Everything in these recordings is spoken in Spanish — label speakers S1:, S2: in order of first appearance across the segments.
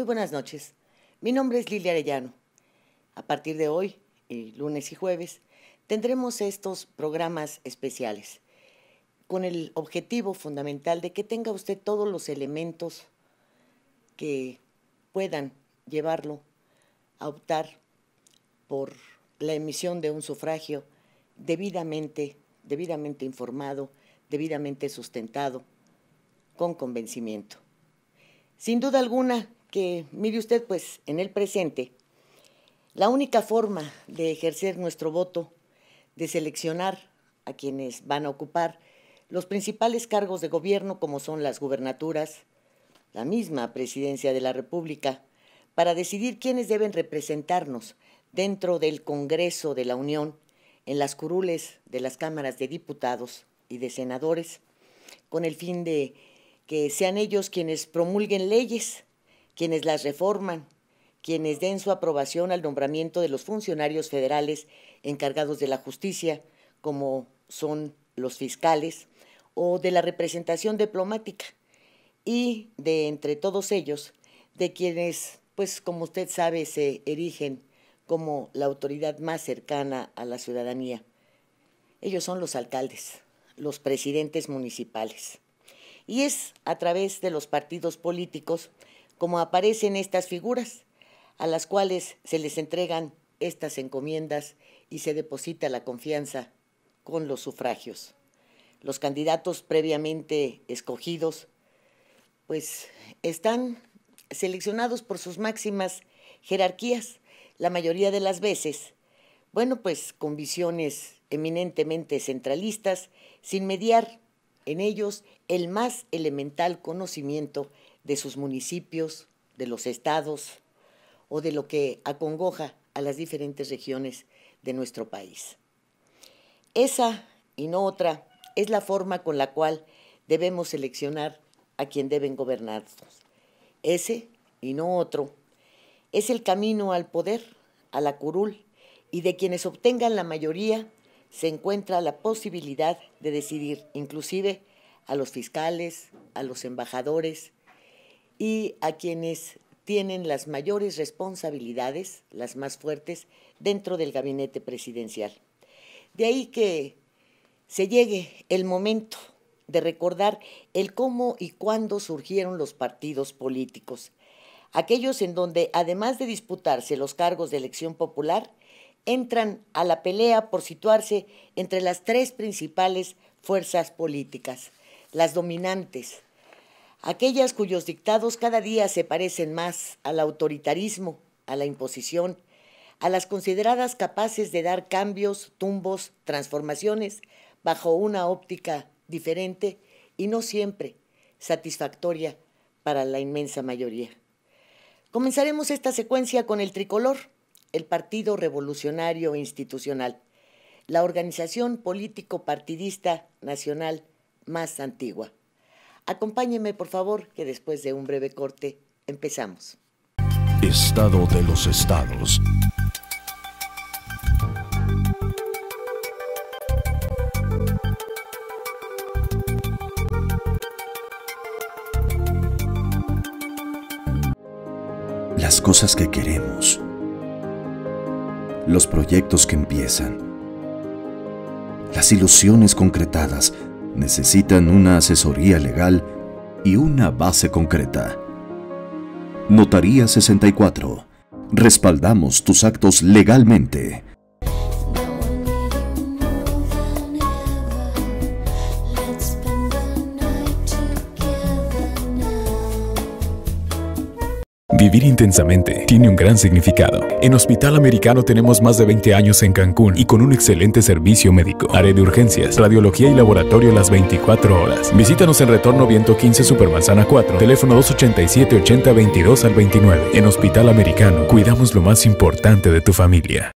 S1: Muy buenas noches. Mi nombre es Lilia Arellano. A partir de hoy, lunes y jueves, tendremos estos programas especiales con el objetivo fundamental de que tenga usted todos los elementos que puedan llevarlo a optar por la emisión de un sufragio debidamente, debidamente informado, debidamente sustentado, con convencimiento. Sin duda alguna, que, mire usted, pues en el presente, la única forma de ejercer nuestro voto, de seleccionar a quienes van a ocupar los principales cargos de gobierno, como son las gubernaturas, la misma presidencia de la República, para decidir quiénes deben representarnos dentro del Congreso de la Unión, en las curules de las cámaras de diputados y de senadores, con el fin de que sean ellos quienes promulguen leyes quienes las reforman, quienes den su aprobación al nombramiento de los funcionarios federales encargados de la justicia, como son los fiscales, o de la representación diplomática, y de entre todos ellos, de quienes, pues como usted sabe, se erigen como la autoridad más cercana a la ciudadanía. Ellos son los alcaldes, los presidentes municipales. Y es a través de los partidos políticos como aparecen estas figuras, a las cuales se les entregan estas encomiendas y se deposita la confianza con los sufragios. Los candidatos previamente escogidos, pues están seleccionados por sus máximas jerarquías, la mayoría de las veces, bueno, pues con visiones eminentemente centralistas, sin mediar en ellos el más elemental conocimiento de sus municipios, de los estados o de lo que acongoja a las diferentes regiones de nuestro país. Esa y no otra es la forma con la cual debemos seleccionar a quien deben gobernarnos. Ese y no otro es el camino al poder, a la curul, y de quienes obtengan la mayoría se encuentra la posibilidad de decidir inclusive a los fiscales, a los embajadores, y a quienes tienen las mayores responsabilidades, las más fuertes, dentro del gabinete presidencial. De ahí que se llegue el momento de recordar el cómo y cuándo surgieron los partidos políticos, aquellos en donde, además de disputarse los cargos de elección popular, entran a la pelea por situarse entre las tres principales fuerzas políticas, las dominantes, aquellas cuyos dictados cada día se parecen más al autoritarismo, a la imposición, a las consideradas capaces de dar cambios, tumbos, transformaciones bajo una óptica diferente y no siempre satisfactoria para la inmensa mayoría. Comenzaremos esta secuencia con el tricolor, el Partido Revolucionario Institucional, la organización político-partidista nacional más antigua. Acompáñeme, por favor, que después de un breve corte empezamos. Estado de los estados. Las cosas que queremos. Los proyectos que empiezan. Las ilusiones concretadas necesitan una asesoría legal y una base concreta. Notaría 64. Respaldamos tus actos legalmente. Vivir intensamente tiene un gran significado. En Hospital Americano tenemos más de 20 años en Cancún y con un excelente servicio médico. Área de urgencias, radiología y laboratorio las 24 horas. Visítanos en Retorno Viento 15 Supermanzana 4, teléfono 287 80 22 al 29. En Hospital Americano cuidamos lo más importante de tu familia.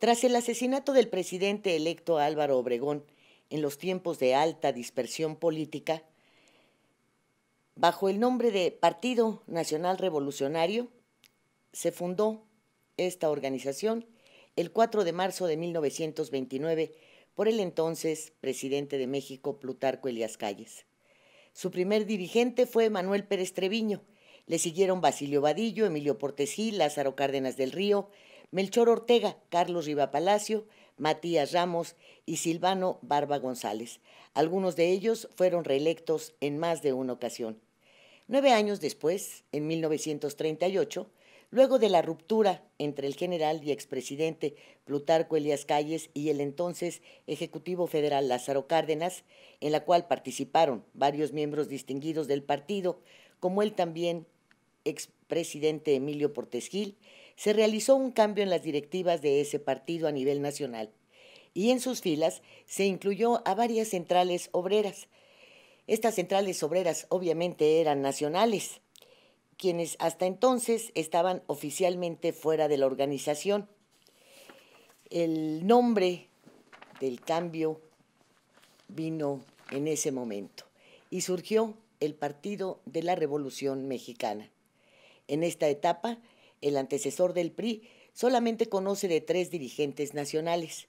S1: Tras el asesinato del presidente electo Álvaro Obregón en los tiempos de alta dispersión política, bajo el nombre de Partido Nacional Revolucionario, se fundó esta organización el 4 de marzo de 1929 por el entonces presidente de México, Plutarco Elias Calles. Su primer dirigente fue Manuel Pérez Treviño. Le siguieron Basilio Vadillo, Emilio Portesí, Lázaro Cárdenas del Río, Melchor Ortega, Carlos Riva Palacio, Matías Ramos y Silvano Barba González. Algunos de ellos fueron reelectos en más de una ocasión. Nueve años después, en 1938, luego de la ruptura entre el general y expresidente Plutarco Elias Calles y el entonces Ejecutivo Federal Lázaro Cárdenas, en la cual participaron varios miembros distinguidos del partido, como él también expresidente Emilio Portes Gil, se realizó un cambio en las directivas de ese partido a nivel nacional y en sus filas se incluyó a varias centrales obreras. Estas centrales obreras obviamente eran nacionales, quienes hasta entonces estaban oficialmente fuera de la organización. El nombre del cambio vino en ese momento y surgió el Partido de la Revolución Mexicana. En esta etapa el antecesor del PRI, solamente conoce de tres dirigentes nacionales,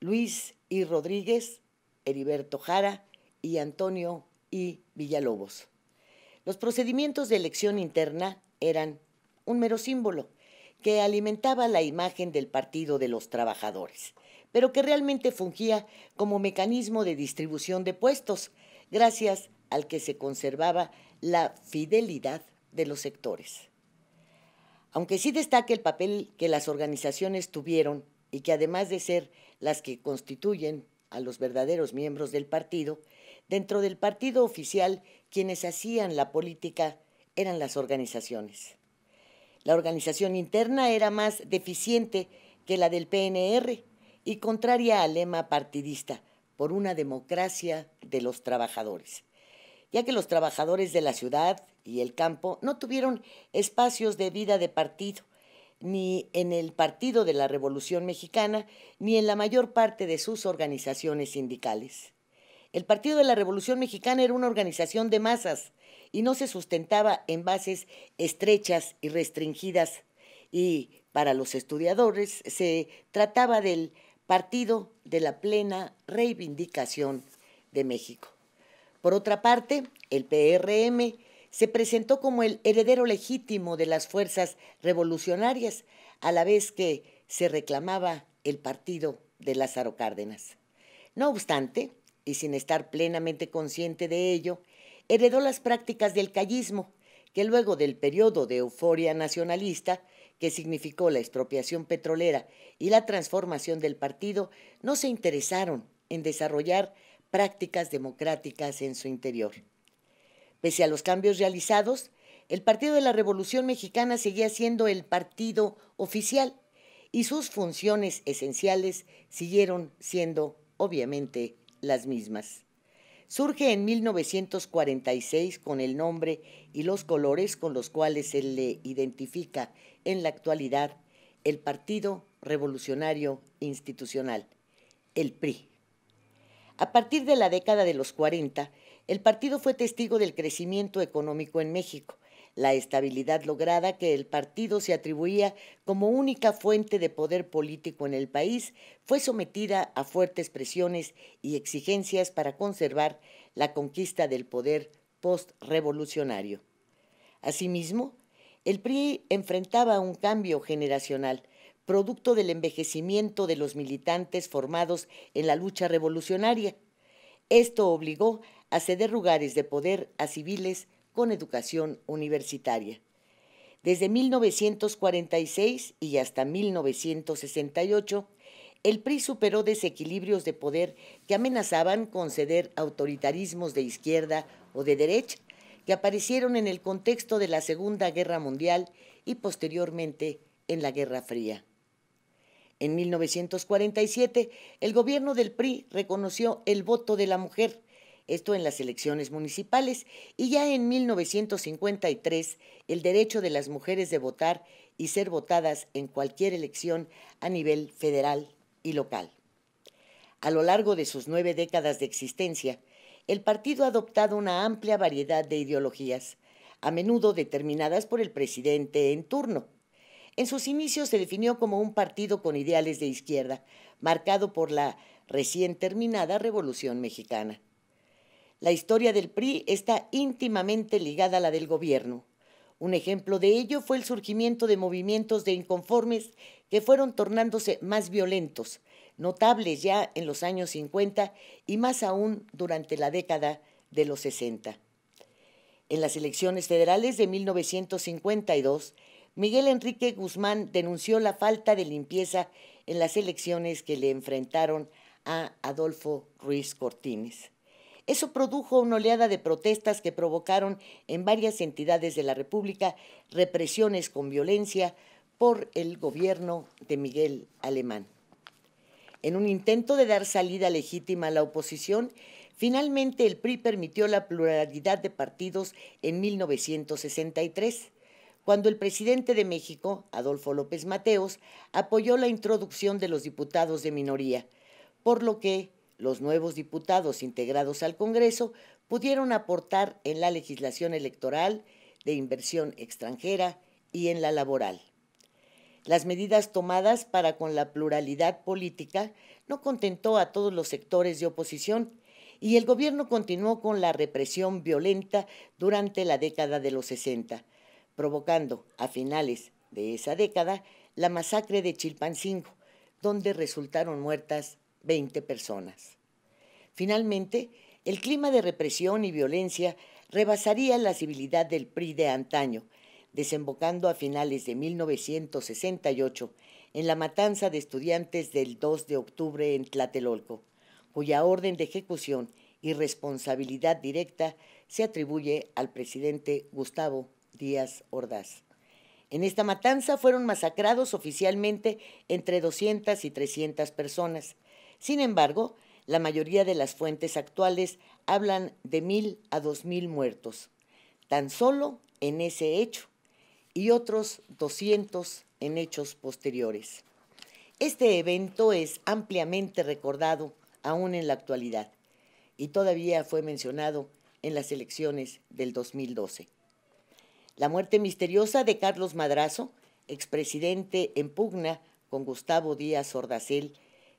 S1: Luis I. Rodríguez, Heriberto Jara y Antonio I. Villalobos. Los procedimientos de elección interna eran un mero símbolo que alimentaba la imagen del Partido de los Trabajadores, pero que realmente fungía como mecanismo de distribución de puestos, gracias al que se conservaba la fidelidad de los sectores. Aunque sí destaque el papel que las organizaciones tuvieron y que además de ser las que constituyen a los verdaderos miembros del partido, dentro del partido oficial quienes hacían la política eran las organizaciones. La organización interna era más deficiente que la del PNR y contraria al lema partidista por una democracia de los trabajadores, ya que los trabajadores de la ciudad, y el campo no tuvieron espacios de vida de partido, ni en el Partido de la Revolución Mexicana, ni en la mayor parte de sus organizaciones sindicales. El Partido de la Revolución Mexicana era una organización de masas y no se sustentaba en bases estrechas y restringidas. Y para los estudiadores se trataba del Partido de la Plena Reivindicación de México. Por otra parte, el PRM se presentó como el heredero legítimo de las fuerzas revolucionarias, a la vez que se reclamaba el partido de Lázaro Cárdenas. No obstante, y sin estar plenamente consciente de ello, heredó las prácticas del callismo, que luego del periodo de euforia nacionalista, que significó la expropiación petrolera y la transformación del partido, no se interesaron en desarrollar prácticas democráticas en su interior. Pese a los cambios realizados, el Partido de la Revolución Mexicana seguía siendo el partido oficial y sus funciones esenciales siguieron siendo, obviamente, las mismas. Surge en 1946 con el nombre y los colores con los cuales se le identifica en la actualidad el Partido Revolucionario Institucional, el PRI. A partir de la década de los 40, el partido fue testigo del crecimiento económico en México, la estabilidad lograda que el partido se atribuía como única fuente de poder político en el país fue sometida a fuertes presiones y exigencias para conservar la conquista del poder postrevolucionario. Asimismo, el PRI enfrentaba un cambio generacional, producto del envejecimiento de los militantes formados en la lucha revolucionaria. Esto obligó a ceder lugares de poder a civiles con educación universitaria. Desde 1946 y hasta 1968, el PRI superó desequilibrios de poder que amenazaban con ceder autoritarismos de izquierda o de derecha que aparecieron en el contexto de la Segunda Guerra Mundial y posteriormente en la Guerra Fría. En 1947, el gobierno del PRI reconoció el voto de la mujer esto en las elecciones municipales, y ya en 1953 el derecho de las mujeres de votar y ser votadas en cualquier elección a nivel federal y local. A lo largo de sus nueve décadas de existencia, el partido ha adoptado una amplia variedad de ideologías, a menudo determinadas por el presidente en turno. En sus inicios se definió como un partido con ideales de izquierda, marcado por la recién terminada Revolución Mexicana. La historia del PRI está íntimamente ligada a la del gobierno. Un ejemplo de ello fue el surgimiento de movimientos de inconformes que fueron tornándose más violentos, notables ya en los años 50 y más aún durante la década de los 60. En las elecciones federales de 1952, Miguel Enrique Guzmán denunció la falta de limpieza en las elecciones que le enfrentaron a Adolfo Ruiz Cortines. Eso produjo una oleada de protestas que provocaron en varias entidades de la República represiones con violencia por el gobierno de Miguel Alemán. En un intento de dar salida legítima a la oposición, finalmente el PRI permitió la pluralidad de partidos en 1963 cuando el presidente de México, Adolfo López Mateos, apoyó la introducción de los diputados de minoría, por lo que los nuevos diputados integrados al Congreso pudieron aportar en la legislación electoral, de inversión extranjera y en la laboral. Las medidas tomadas para con la pluralidad política no contentó a todos los sectores de oposición y el gobierno continuó con la represión violenta durante la década de los 60, provocando a finales de esa década la masacre de Chilpancingo, donde resultaron muertas 20 personas. Finalmente, el clima de represión y violencia rebasaría la civilidad del PRI de antaño, desembocando a finales de 1968 en la matanza de estudiantes del 2 de octubre en Tlatelolco, cuya orden de ejecución y responsabilidad directa se atribuye al presidente Gustavo Díaz Ordaz. En esta matanza fueron masacrados oficialmente entre 200 y 300 personas, sin embargo, la mayoría de las fuentes actuales hablan de mil a dos mil muertos, tan solo en ese hecho, y otros 200 en hechos posteriores. Este evento es ampliamente recordado aún en la actualidad y todavía fue mencionado en las elecciones del 2012. La muerte misteriosa de Carlos Madrazo, expresidente en pugna con Gustavo Díaz Ordacel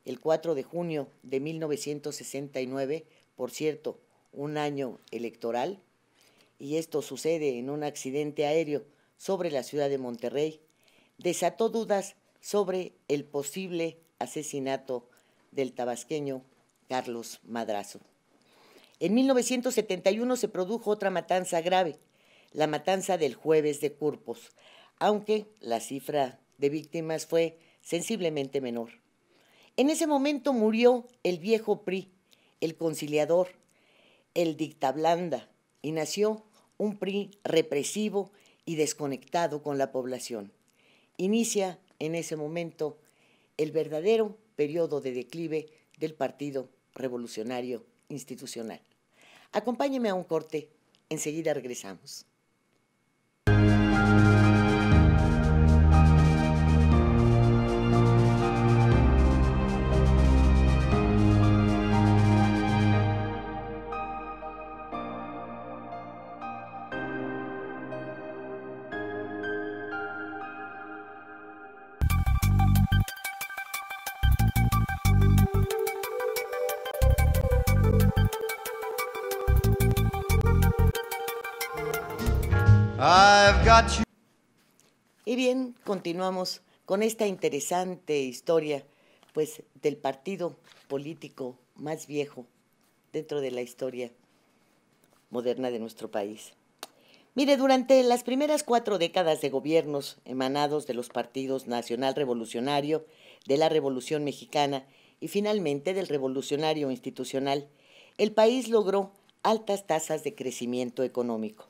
S1: el 4 de junio de 1969, por cierto, un año electoral, y esto sucede en un accidente aéreo sobre la ciudad de Monterrey, desató dudas sobre el posible asesinato del tabasqueño Carlos Madrazo. En 1971 se produjo otra matanza grave, la matanza del jueves de Curpos, aunque la cifra de víctimas fue sensiblemente menor. En ese momento murió el viejo PRI, el conciliador, el dictablanda, y nació un PRI represivo y desconectado con la población. Inicia en ese momento el verdadero periodo de declive del Partido Revolucionario Institucional. Acompáñeme a un corte, enseguida regresamos. Y bien, continuamos con esta interesante historia, pues, del partido político más viejo dentro de la historia moderna de nuestro país. Mire, durante las primeras cuatro décadas de gobiernos emanados de los partidos Nacional Revolucionario, de la Revolución Mexicana y finalmente del Revolucionario Institucional, el país logró altas tasas de crecimiento económico.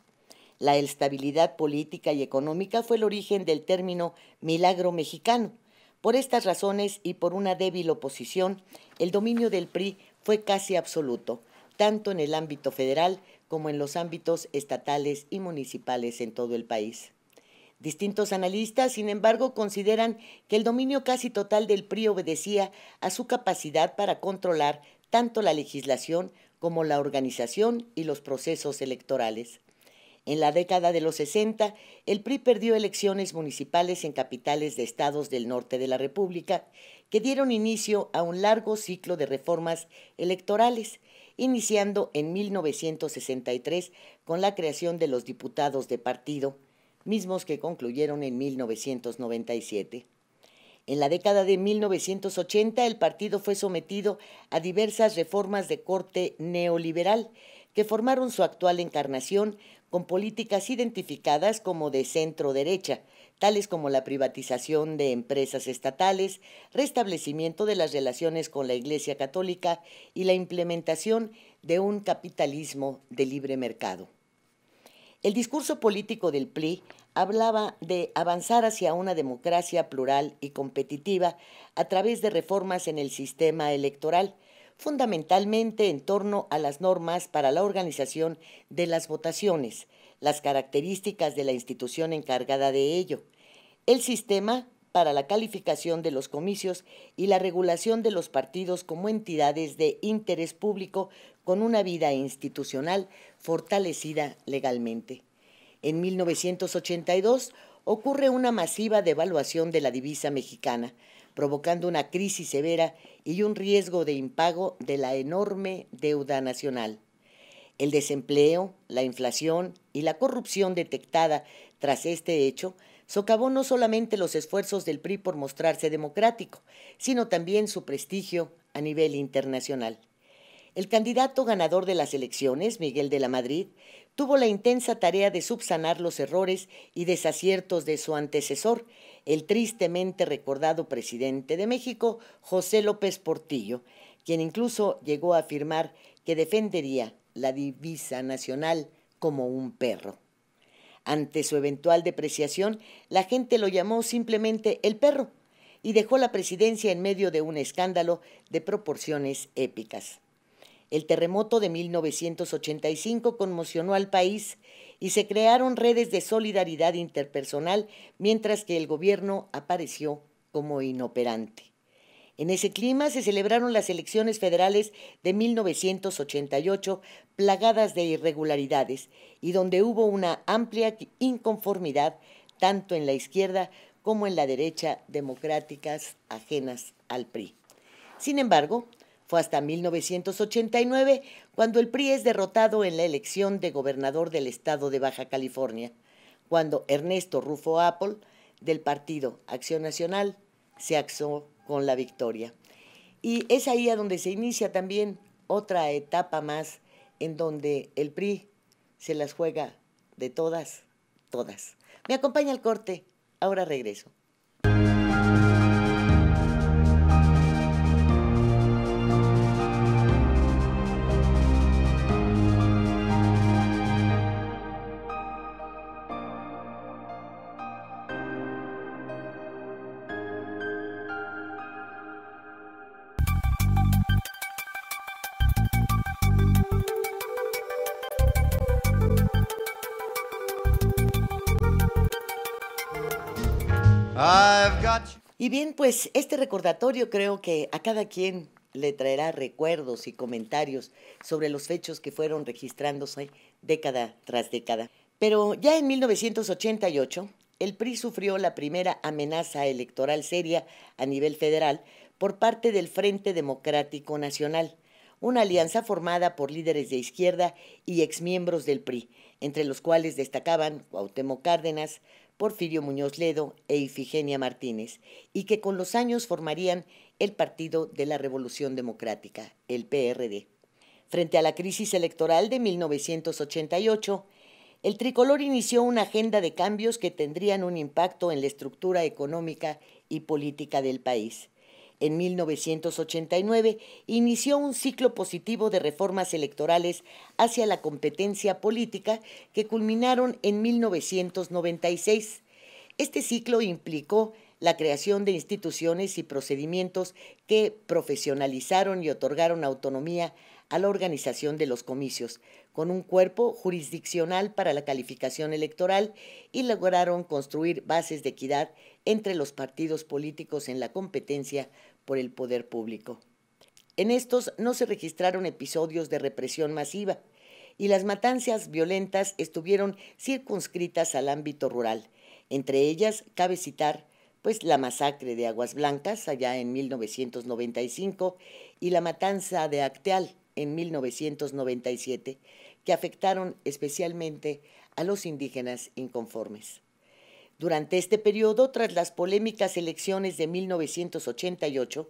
S1: La estabilidad política y económica fue el origen del término milagro mexicano. Por estas razones y por una débil oposición, el dominio del PRI fue casi absoluto, tanto en el ámbito federal como en los ámbitos estatales y municipales en todo el país. Distintos analistas, sin embargo, consideran que el dominio casi total del PRI obedecía a su capacidad para controlar tanto la legislación como la organización y los procesos electorales. En la década de los 60, el PRI perdió elecciones municipales en capitales de estados del norte de la República que dieron inicio a un largo ciclo de reformas electorales, iniciando en 1963 con la creación de los diputados de partido, mismos que concluyeron en 1997. En la década de 1980 el partido fue sometido a diversas reformas de corte neoliberal que formaron su actual encarnación con políticas identificadas como de centro derecha, tales como la privatización de empresas estatales, restablecimiento de las relaciones con la Iglesia Católica y la implementación de un capitalismo de libre mercado. El discurso político del PLI e hablaba de avanzar hacia una democracia plural y competitiva a través de reformas en el sistema electoral, fundamentalmente en torno a las normas para la organización de las votaciones, las características de la institución encargada de ello, el sistema para la calificación de los comicios y la regulación de los partidos como entidades de interés público con una vida institucional fortalecida legalmente. En 1982 ocurre una masiva devaluación de la divisa mexicana, provocando una crisis severa y un riesgo de impago de la enorme deuda nacional. El desempleo, la inflación y la corrupción detectada tras este hecho socavó no solamente los esfuerzos del PRI por mostrarse democrático, sino también su prestigio a nivel internacional. El candidato ganador de las elecciones, Miguel de la Madrid, tuvo la intensa tarea de subsanar los errores y desaciertos de su antecesor el tristemente recordado presidente de México, José López Portillo, quien incluso llegó a afirmar que defendería la divisa nacional como un perro. Ante su eventual depreciación, la gente lo llamó simplemente el perro y dejó la presidencia en medio de un escándalo de proporciones épicas. El terremoto de 1985 conmocionó al país y se crearon redes de solidaridad interpersonal mientras que el gobierno apareció como inoperante. En ese clima se celebraron las elecciones federales de 1988, plagadas de irregularidades, y donde hubo una amplia inconformidad tanto en la izquierda como en la derecha democráticas ajenas al PRI. Sin embargo, hasta 1989 cuando el PRI es derrotado en la elección de gobernador del estado de Baja California, cuando Ernesto Rufo Apple, del partido Acción Nacional, se axó con la victoria. Y es ahí a donde se inicia también otra etapa más en donde el PRI se las juega de todas, todas. Me acompaña el corte, ahora regreso. Y bien, pues este recordatorio creo que a cada quien le traerá recuerdos y comentarios sobre los hechos que fueron registrándose década tras década. Pero ya en 1988, el PRI sufrió la primera amenaza electoral seria a nivel federal por parte del Frente Democrático Nacional, una alianza formada por líderes de izquierda y exmiembros del PRI, entre los cuales destacaban Cuauhtémoc Cárdenas, Porfirio Muñoz Ledo e Ifigenia Martínez, y que con los años formarían el Partido de la Revolución Democrática, el PRD. Frente a la crisis electoral de 1988, el tricolor inició una agenda de cambios que tendrían un impacto en la estructura económica y política del país. En 1989 inició un ciclo positivo de reformas electorales hacia la competencia política que culminaron en 1996. Este ciclo implicó la creación de instituciones y procedimientos que profesionalizaron y otorgaron autonomía a la organización de los comicios, con un cuerpo jurisdiccional para la calificación electoral y lograron construir bases de equidad entre los partidos políticos en la competencia por el poder público. En estos no se registraron episodios de represión masiva y las matanzas violentas estuvieron circunscritas al ámbito rural. Entre ellas cabe citar pues la masacre de Aguas Blancas allá en 1995 y la matanza de Acteal en 1997 que afectaron especialmente a los indígenas inconformes. Durante este periodo, tras las polémicas elecciones de 1988,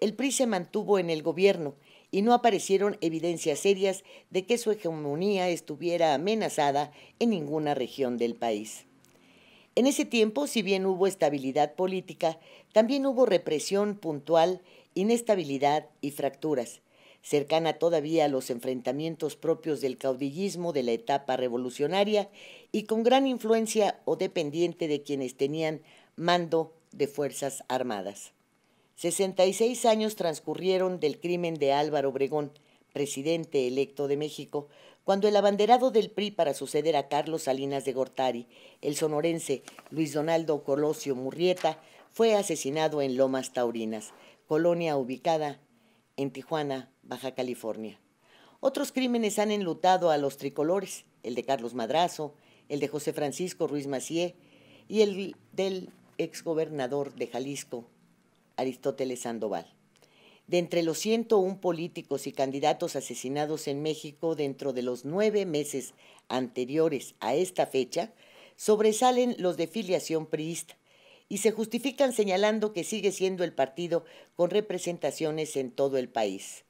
S1: el PRI se mantuvo en el gobierno y no aparecieron evidencias serias de que su hegemonía estuviera amenazada en ninguna región del país. En ese tiempo, si bien hubo estabilidad política, también hubo represión puntual, inestabilidad y fracturas, cercana todavía a los enfrentamientos propios del caudillismo de la etapa revolucionaria y con gran influencia o dependiente de quienes tenían mando de Fuerzas Armadas. 66 años transcurrieron del crimen de Álvaro Obregón, presidente electo de México, cuando el abanderado del PRI para suceder a Carlos Salinas de Gortari, el sonorense Luis Donaldo Colosio Murrieta, fue asesinado en Lomas Taurinas, colonia ubicada en Tijuana, Baja California. Otros crímenes han enlutado a los tricolores, el de Carlos Madrazo, el de José Francisco Ruiz Macié y el del exgobernador de Jalisco, Aristóteles Sandoval. De entre los 101 políticos y candidatos asesinados en México dentro de los nueve meses anteriores a esta fecha, sobresalen los de filiación priista, y se justifican señalando que sigue siendo el partido con representaciones en todo el país.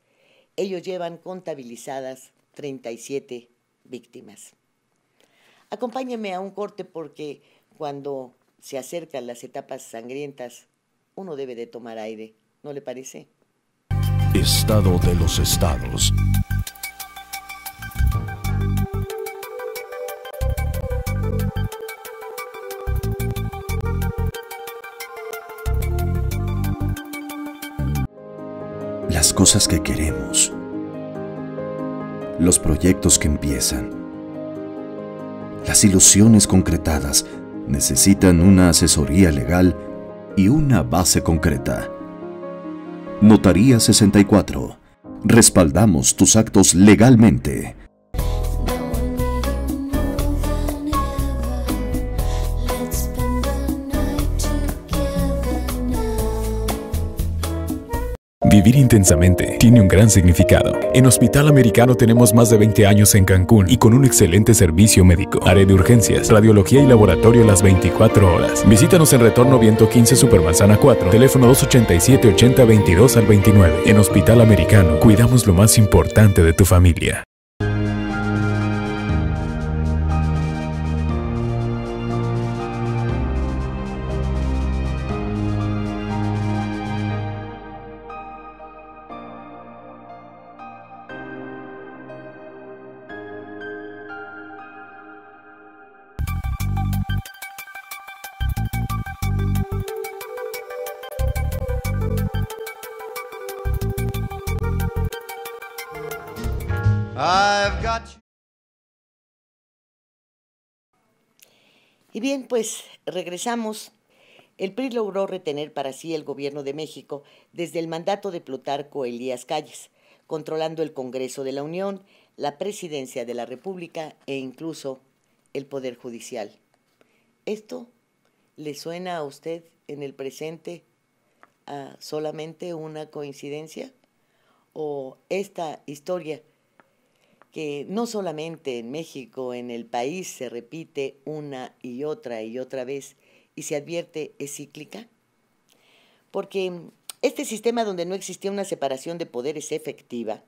S1: Ellos llevan contabilizadas 37 víctimas. Acompáñeme a un corte porque cuando se acercan las etapas sangrientas, uno debe de tomar aire, ¿no le parece? Estado de los estados. cosas que queremos, los proyectos que empiezan, las ilusiones concretadas necesitan una asesoría legal y una base concreta. Notaría 64. Respaldamos tus actos legalmente. Vivir intensamente tiene un gran significado. En Hospital Americano tenemos más de 20 años en Cancún y con un excelente servicio médico. Área de urgencias, radiología y laboratorio las 24 horas. Visítanos en Retorno Viento 15 Supermanzana 4, teléfono 287 80 22 al 29. En Hospital Americano cuidamos lo más importante de tu familia. Y bien, pues regresamos. El PRI logró retener para sí el gobierno de México desde el mandato de Plutarco Elías Calles, controlando el Congreso de la Unión, la Presidencia de la República e incluso el Poder Judicial. ¿Esto le suena a usted en el presente a solamente una coincidencia? ¿O esta historia? que no solamente en México, en el país se repite una y otra y otra vez y se advierte es cíclica? Porque este sistema donde no existía una separación de poderes efectiva,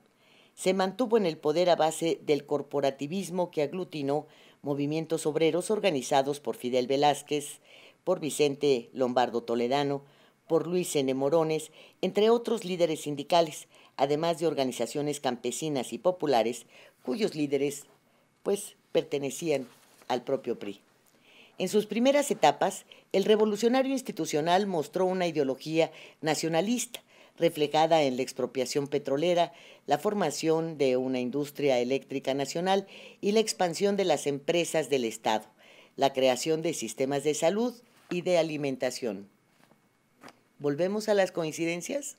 S1: se mantuvo en el poder a base del corporativismo que aglutinó movimientos obreros organizados por Fidel Velázquez, por Vicente Lombardo Toledano, por Luis N. Morones, entre otros líderes sindicales, además de organizaciones campesinas y populares cuyos líderes pues pertenecían al propio PRI. En sus primeras etapas, el revolucionario institucional mostró una ideología nacionalista, reflejada en la expropiación petrolera, la formación de una industria eléctrica nacional y la expansión de las empresas del Estado, la creación de sistemas de salud y de alimentación. ¿Volvemos a las coincidencias?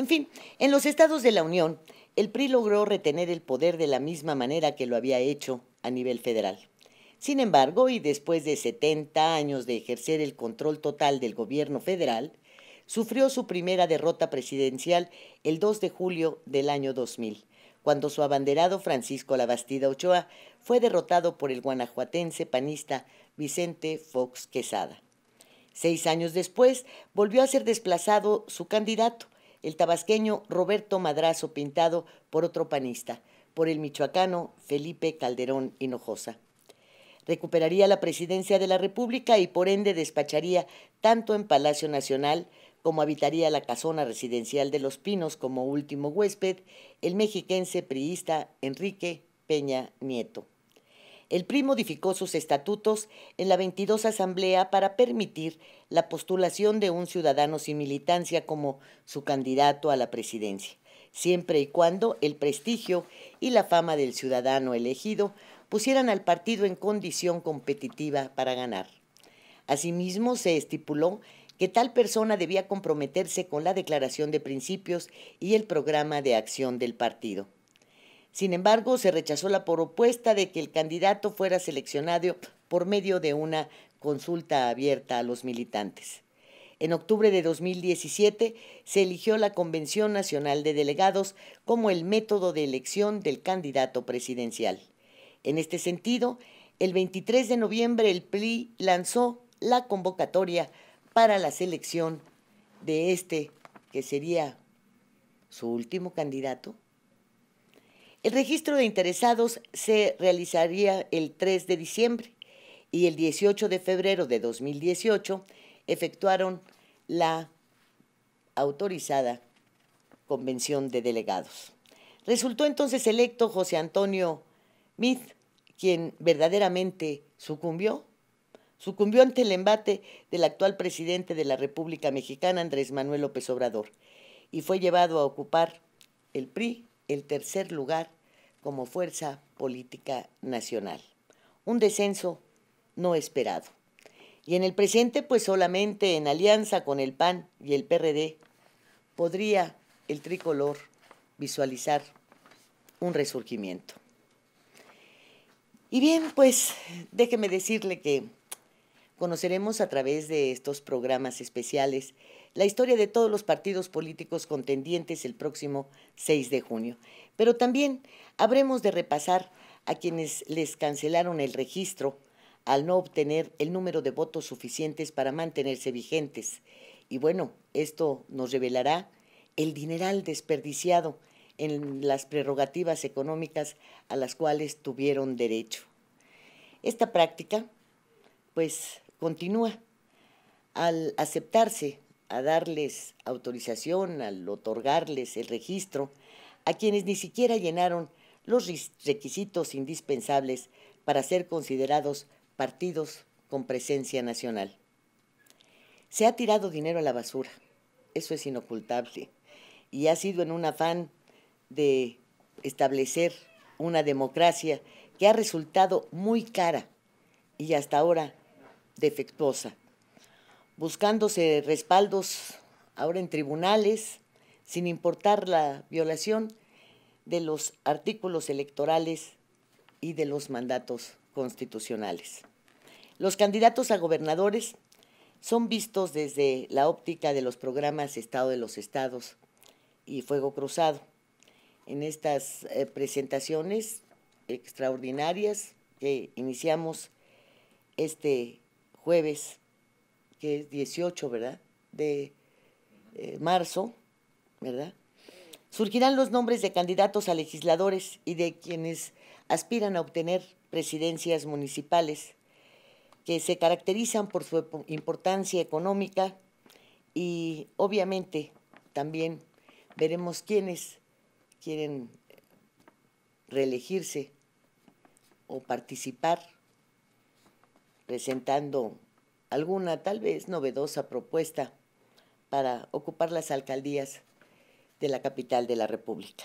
S1: En fin, en los estados de la Unión, el PRI logró retener el poder de la misma manera que lo había hecho a nivel federal. Sin embargo, y después de 70 años de ejercer el control total del gobierno federal, sufrió su primera derrota presidencial el 2 de julio del año 2000, cuando su abanderado Francisco Labastida Ochoa fue derrotado por el guanajuatense panista Vicente Fox Quesada. Seis años después volvió a ser desplazado su candidato, el tabasqueño Roberto Madrazo Pintado por otro panista, por el michoacano Felipe Calderón Hinojosa. Recuperaría la presidencia de la República y por ende despacharía tanto en Palacio Nacional como habitaría la casona residencial de Los Pinos como último huésped, el mexiquense priista Enrique Peña Nieto el PRI modificó sus estatutos en la 22 Asamblea para permitir la postulación de un ciudadano sin militancia como su candidato a la presidencia, siempre y cuando el prestigio y la fama del ciudadano elegido pusieran al partido en condición competitiva para ganar. Asimismo, se estipuló que tal persona debía comprometerse con la declaración de principios y el programa de acción del partido. Sin embargo, se rechazó la propuesta de que el candidato fuera seleccionado por medio de una consulta abierta a los militantes. En octubre de 2017 se eligió la Convención Nacional de Delegados como el método de elección del candidato presidencial. En este sentido, el 23 de noviembre el PRI lanzó la convocatoria para la selección de este, que sería su último candidato, el registro de interesados se realizaría el 3 de diciembre y el 18 de febrero de 2018 efectuaron la autorizada convención de delegados. Resultó entonces electo José Antonio Mid, quien verdaderamente sucumbió, sucumbió ante el embate del actual presidente de la República Mexicana, Andrés Manuel López Obrador, y fue llevado a ocupar el PRI el tercer lugar como fuerza política nacional. Un descenso no esperado. Y en el presente, pues solamente en alianza con el PAN y el PRD, podría el tricolor visualizar un resurgimiento. Y bien, pues déjeme decirle que conoceremos a través de estos programas especiales la historia de todos los partidos políticos contendientes el próximo 6 de junio. Pero también habremos de repasar a quienes les cancelaron el registro al no obtener el número de votos suficientes para mantenerse vigentes. Y bueno, esto nos revelará el dineral desperdiciado en las prerrogativas económicas a las cuales tuvieron derecho. Esta práctica, pues, continúa. Al aceptarse a darles autorización, al otorgarles el registro, a quienes ni siquiera llenaron los requisitos indispensables para ser considerados partidos con presencia nacional. Se ha tirado dinero a la basura, eso es inocultable, y ha sido en un afán de establecer una democracia que ha resultado muy cara y hasta ahora defectuosa, buscándose respaldos ahora en tribunales, sin importar la violación de los artículos electorales y de los mandatos constitucionales. Los candidatos a gobernadores son vistos desde la óptica de los programas Estado de los Estados y Fuego Cruzado. En estas eh, presentaciones extraordinarias que iniciamos este jueves, que es 18, ¿verdad? De eh, marzo, ¿verdad? Surgirán los nombres de candidatos a legisladores y de quienes aspiran a obtener presidencias municipales que se caracterizan por su importancia económica y obviamente también veremos quiénes quieren reelegirse o participar presentando alguna tal vez novedosa propuesta para ocupar las alcaldías de la capital de la República.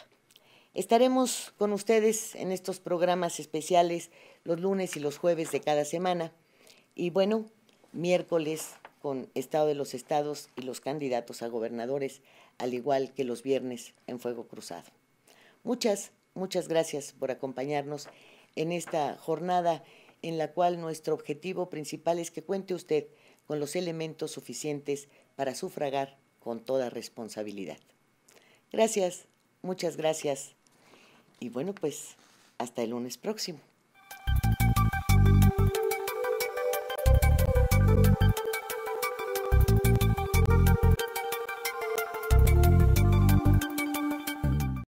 S1: Estaremos con ustedes en estos programas especiales los lunes y los jueves de cada semana y bueno, miércoles con Estado de los Estados y los candidatos a gobernadores, al igual que los viernes en Fuego Cruzado. Muchas, muchas gracias por acompañarnos en esta jornada en la cual nuestro objetivo principal es que cuente usted con los elementos suficientes para sufragar con toda responsabilidad. Gracias, muchas gracias. Y bueno, pues hasta el lunes próximo.